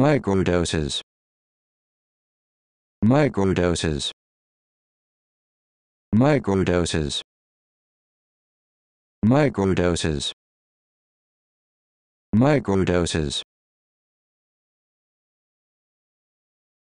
microdoses microdoses microdoses microdoses microdoses